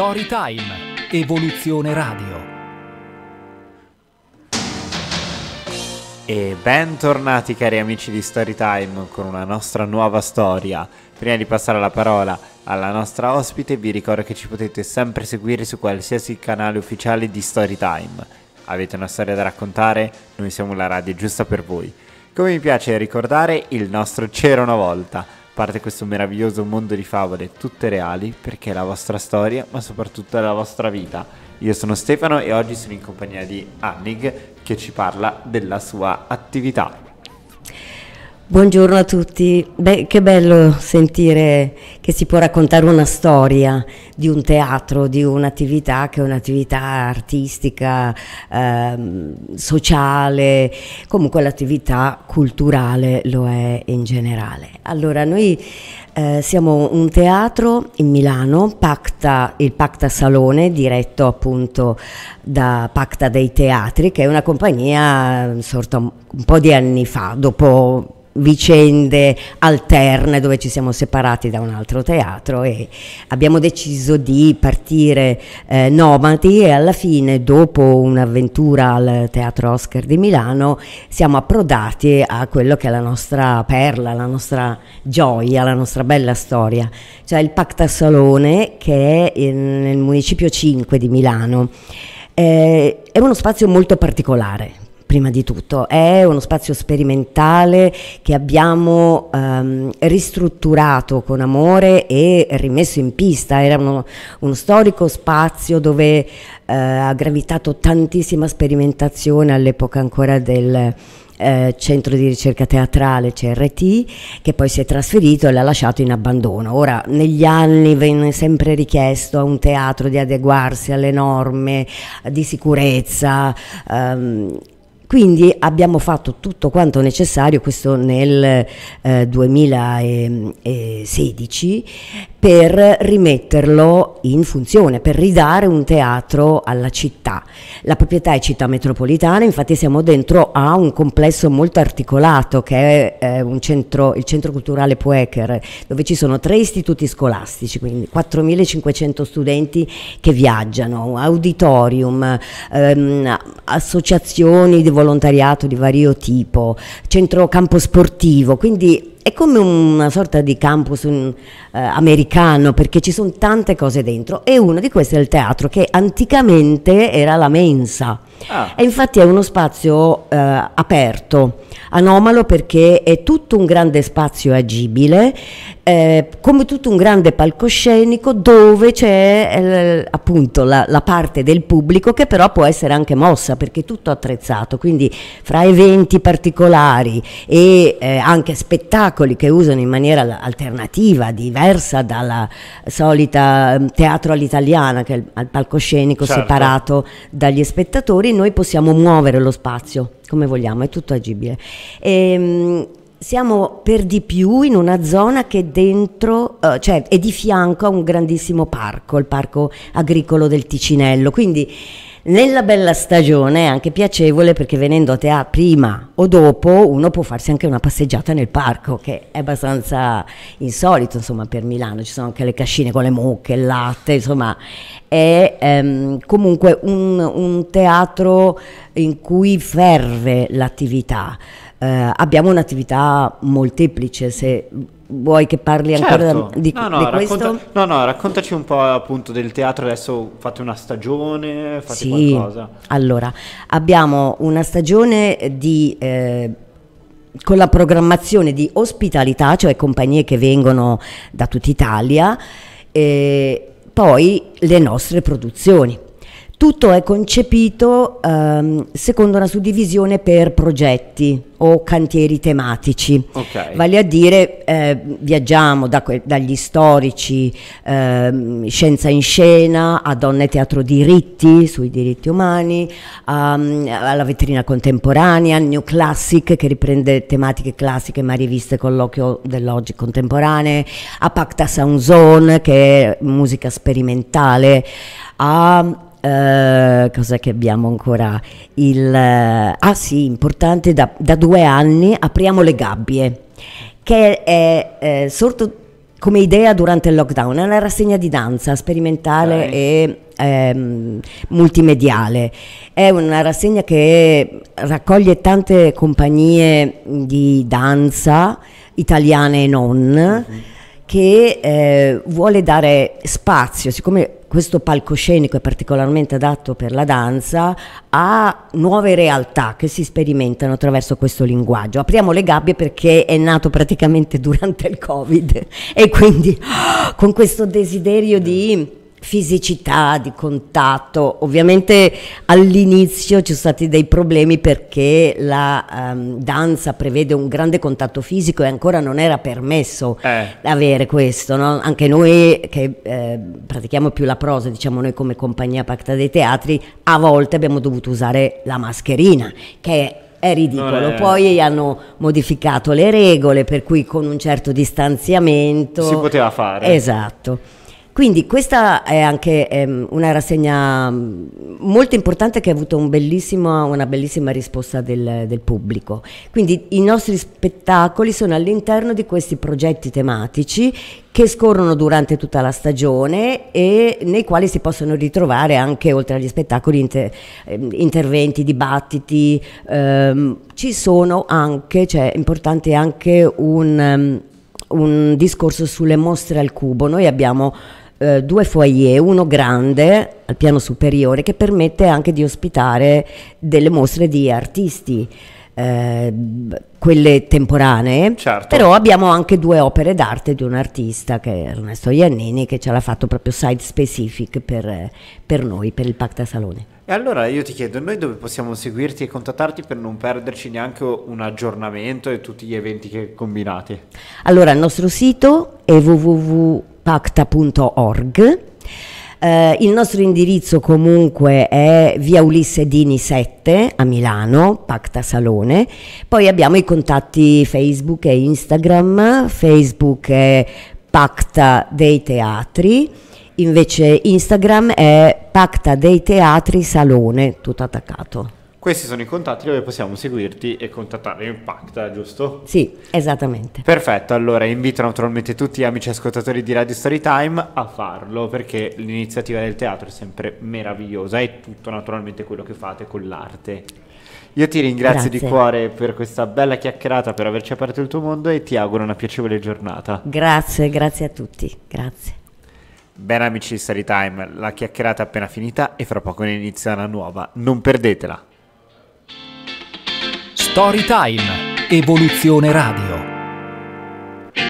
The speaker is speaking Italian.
Storytime, Evoluzione Radio. E bentornati cari amici di Storytime con una nostra nuova storia. Prima di passare la parola alla nostra ospite vi ricordo che ci potete sempre seguire su qualsiasi canale ufficiale di Storytime. Avete una storia da raccontare? Noi siamo la radio giusta per voi. Come mi piace ricordare, il nostro c'era una volta parte questo meraviglioso mondo di favole tutte reali perché è la vostra storia ma soprattutto è la vostra vita. Io sono Stefano e oggi sono in compagnia di Annig che ci parla della sua attività. Buongiorno a tutti, Beh, che bello sentire che si può raccontare una storia di un teatro, di un'attività che è un'attività artistica, eh, sociale, comunque l'attività culturale lo è in generale. Allora noi eh, siamo un teatro in Milano, Pacta, il Pacta Salone, diretto appunto da Pacta dei Teatri, che è una compagnia sorta un po' di anni fa, dopo vicende alterne dove ci siamo separati da un altro teatro e abbiamo deciso di partire eh, nomadi e alla fine dopo un'avventura al Teatro Oscar di Milano siamo approdati a quello che è la nostra perla, la nostra gioia, la nostra bella storia, cioè il Pacta Salone che è in, nel municipio 5 di Milano. Eh, è uno spazio molto particolare prima di tutto, è uno spazio sperimentale che abbiamo ehm, ristrutturato con amore e rimesso in pista, era uno, uno storico spazio dove eh, ha gravitato tantissima sperimentazione all'epoca ancora del eh, centro di ricerca teatrale CRT che poi si è trasferito e l'ha lasciato in abbandono. Ora negli anni venne sempre richiesto a un teatro di adeguarsi alle norme di sicurezza. Ehm, quindi abbiamo fatto tutto quanto necessario, questo nel eh, 2016, per rimetterlo in funzione, per ridare un teatro alla città. La proprietà è città metropolitana, infatti siamo dentro a un complesso molto articolato che è eh, centro, il centro culturale Puecher, dove ci sono tre istituti scolastici, quindi 4.500 studenti che viaggiano, auditorium, ehm, associazioni di volontariato di vario tipo, centro campo sportivo, quindi è come una sorta di campus un, eh, americano perché ci sono tante cose dentro e una di queste è il teatro che anticamente era la mensa Ah. E infatti è uno spazio eh, aperto, anomalo perché è tutto un grande spazio agibile, eh, come tutto un grande palcoscenico dove c'è eh, appunto la, la, parte del pubblico che però può essere anche mossa perché è tutto attrezzato, quindi fra eventi particolari e eh, anche spettacoli che usano in maniera alternativa, diversa dalla solita mm, teatro all'italiana che è il, il palcoscenico certo. separato dagli spettatori, lì noi possiamo muovere lo spazio come vogliamo, è tutto agibile. E, ehm, siamo per di più in una zona che dentro, eh, cioè è di fianco a un grandissimo parco, il parco agricolo del Ticinello, quindi nella bella stagione è anche piacevole perché venendo a teatro prima o dopo uno può farsi anche una passeggiata nel parco che è abbastanza insolito insomma per Milano, ci sono anche le cascine con le mucche, il latte, insomma è ehm, comunque un, un teatro in cui ferve l'attività. Eh, abbiamo un'attività molteplice, se vuoi che parli ancora certo. di, no, no, di racconta, No, no, raccontaci un po' appunto del teatro, adesso fate una stagione, fate sì. qualcosa. Allora, abbiamo una stagione di... Eh, con la programmazione di ospitalità, cioè compagnie che vengono da tutta Italia, e poi le nostre produzioni tutto è concepito ehm, secondo una suddivisione per progetti o cantieri tematici, okay. vale a dire eh, viaggiamo da que- dagli storici, ehm, scienza in scena, a donne teatro diritti sui diritti umani, um, alla vetrina contemporanea, New Classic che riprende tematiche classiche ma riviste con l'occhio dell'oggi contemporanee, a Pacta Sound Zone che è musica sperimentale, a Uh, cos'è che abbiamo ancora? Il, uh, ah sì, importante, da, da, due anni apriamo le gabbie, che è, è, eh, sorto come idea durante il lockdown, è una rassegna di danza sperimentale okay. e ehm, multimediale. È una rassegna che raccoglie tante compagnie di danza italiane e non. Mm-hmm. Che eh, vuole dare spazio, siccome questo palcoscenico è particolarmente adatto per la danza, a nuove realtà che si sperimentano attraverso questo linguaggio. Apriamo le gabbie perché è nato praticamente durante il Covid e quindi ah, con questo desiderio di fisicità, di contatto. Ovviamente all'inizio ci sono stati dei problemi perché la um, danza prevede un grande contatto fisico e ancora non era permesso eh. avere questo. No? Anche noi che eh, pratichiamo più la prosa, diciamo noi come compagnia Pacta dei Teatri, a volte abbiamo dovuto usare la mascherina, che è ridicolo. È... Poi hanno modificato le regole, per cui con un certo distanziamento... Si poteva fare. Esatto. Quindi questa è anche ehm, una rassegna mm, molto importante che ha avuto un una bellissima risposta del, del, pubblico. Quindi i nostri spettacoli sono all'interno di questi progetti tematici che scorrono durante tutta la stagione e nei quali si possono ritrovare anche oltre agli spettacoli inter, ehm, interventi, dibattiti. Ehm, ci sono anche, cioè è importante anche un ehm, un discorso sulle mostre al cubo. Noi abbiamo eh, due foyer, uno grande al piano superiore che permette anche di ospitare delle mostre di artisti. Eh, quelle temporanee, certo. però abbiamo anche due opere d'arte di un artista che è Ernesto Iannini che ce l'ha fatto proprio site specific per, per noi, per il Pacta Salone. E allora io ti chiedo, noi dove possiamo seguirti e contattarti per non perderci neanche un aggiornamento e tutti gli eventi che combinate? Allora, il nostro sito è www.pacta.org. Eh, il nostro indirizzo comunque è via Ulisse Dini 7 a Milano, Pacta Salone. Poi abbiamo i contatti Facebook e Instagram. Facebook è Pacta dei Teatri. Invece Instagram è Pacta dei Teatri Salone, tutto attaccato. Questi sono i contatti dove possiamo seguirti e contattare in Pacta, giusto? Sì, esattamente. Perfetto, allora invito naturalmente tutti gli amici ascoltatori di Radio Storytime a farlo perché l'iniziativa del teatro è sempre meravigliosa e tutto naturalmente quello che fate con l'arte. Io ti ringrazio Grazie. di cuore per questa bella chiacchierata, per averci aperto il tuo mondo e ti auguro una piacevole giornata. Grazie, grazie a tutti. Grazie. Ben amici di Story Time, la chiacchierata è appena finita e fra poco ne inizia una nuova, non perdetela! Story Time, Evoluzione Radio.